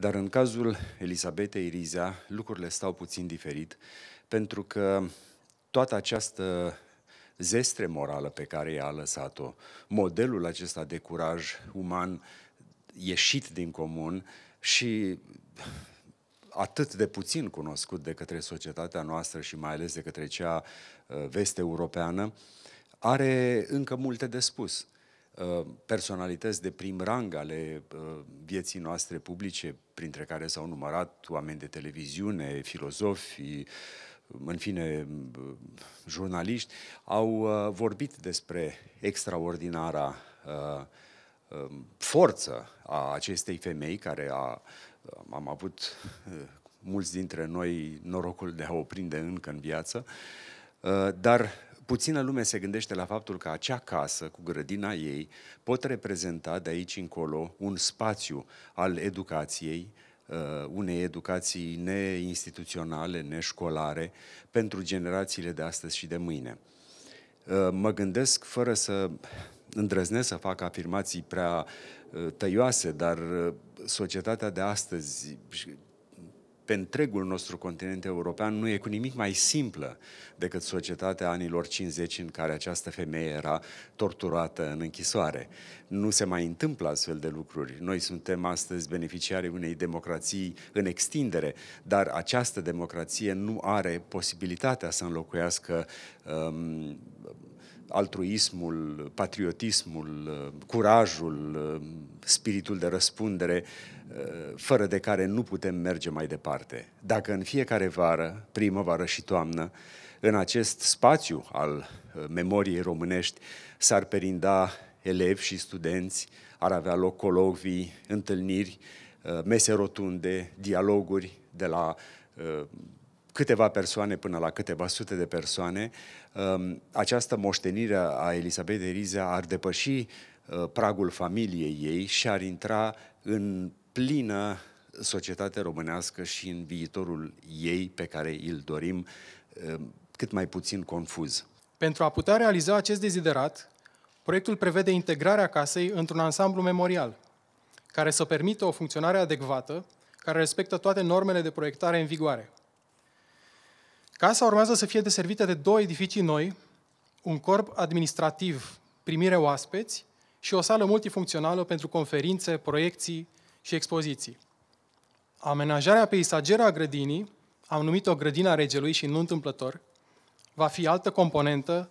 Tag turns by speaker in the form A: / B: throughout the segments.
A: Dar în cazul Elisabetei Riza, lucrurile stau puțin diferit, pentru că toată această zestre morală pe care i-a lăsat-o, modelul acesta de curaj uman ieșit din comun și atât de puțin cunoscut de către societatea noastră și mai ales de către cea uh, vest-europeană, are încă multe de spus. Uh, personalități de prim rang ale uh, vieții noastre publice, printre care s-au numărat oameni de televiziune, filozofi, în fine, uh, jurnaliști, au vorbit despre extraordinara um, forță a acestei femei care a, am avut mulți dintre noi norocul de a o prinde încă în viață, dar Puțină lume se gândește la faptul că acea casă cu grădina ei pot reprezenta de aici încolo un spațiu al educației, uh, unei educații neinstituționale, neșcolare, pentru generațiile de astăzi și de mâine. Uh, mă gândesc, fără să îndrăznesc să fac afirmații prea uh, tăioase, dar societatea de astăzi pe întregul nostru continent european nu e cu nimic mai simplă decât societatea anilor 50 în care această femeie era torturată în închisoare. Nu se mai întâmplă astfel de lucruri. Noi suntem astăzi beneficiari unei democrații în extindere, dar această democrație nu are posibilitatea să înlocuiască um, altruismul, patriotismul, curajul, spiritul de răspundere, eh, fără de care nu putem merge mai departe. Dacă în fiecare vară, primăvară și toamnă, în acest spațiu al eh, memoriei românești s-ar perinda elevi și studenți, ar avea loc colocvii, întâlniri, eh, mese rotunde, dialoguri de la câteva persoane până la câteva sute de persoane, um, această moștenire a Elisabetei Riza ar depăși uh, pragul familiei ei și ar intra în plină societate românească și în viitorul ei pe care îl dorim um, cât mai puțin confuz. Pentru a putea realiza acest deziderat, proiectul
B: prevede integrarea casei într-un ansamblu memorial, care să permită o funcționare adecvată, care respectă toate normele de proiectare în vigoare. Casa urmează să fie deservită de două edificii noi, un corp administrativ, primire oaspeți și o sală multifuncțională pentru conferințe, proiecții și expoziții. Amenajarea peisageră a grădinii, am numit-o grădina regelui și nu întâmplător, va fi altă componentă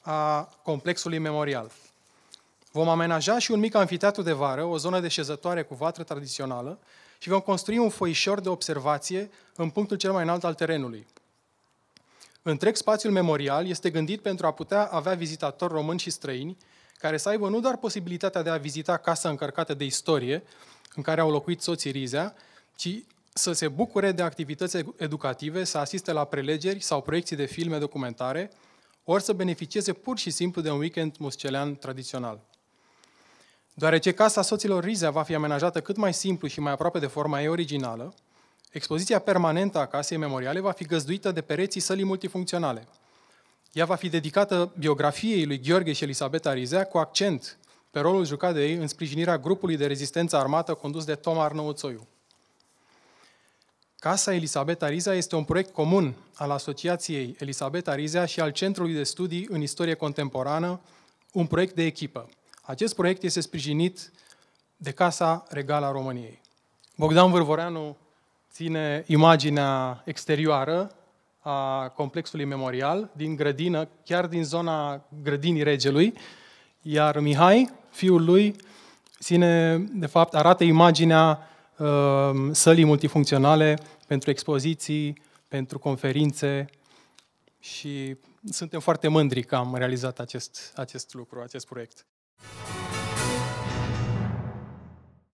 B: a complexului memorial. Vom amenaja și un mic anfiteatru de vară, o zonă de șezătoare cu vatră tradițională și vom construi un foișor de observație în punctul cel mai înalt al terenului. Întreg spațiul memorial este gândit pentru a putea avea vizitatori români și străini care să aibă nu doar posibilitatea de a vizita casa încărcată de istorie, în care au locuit soții Rizea, ci să se bucure de activități educative, să asiste la prelegeri sau proiecții de filme documentare, ori să beneficieze pur și simplu de un weekend muscelean tradițional. Deoarece casa soților Rizea va fi amenajată cât mai simplu și mai aproape de forma ei originală, Expoziția permanentă a casei memoriale va fi găzduită de pereții sălii multifuncționale. Ea va fi dedicată biografiei lui Gheorghe și Elisabeta Rizea cu accent pe rolul jucat de ei în sprijinirea grupului de rezistență armată condus de Tom Arnăuțoiu. Casa Elisabeta Riza este un proiect comun al Asociației Elisabeta Riza și al Centrului de Studii în Istorie Contemporană, un proiect de echipă. Acest proiect este sprijinit de Casa Regală a României. Bogdan Vârvoreanu ține imaginea exterioară a complexului memorial din grădină, chiar din zona grădinii regelui, iar Mihai, fiul lui, ține, de fapt, arată imaginea uh, sălii multifuncționale pentru expoziții, pentru conferințe și suntem foarte mândri că am realizat acest, acest lucru, acest proiect.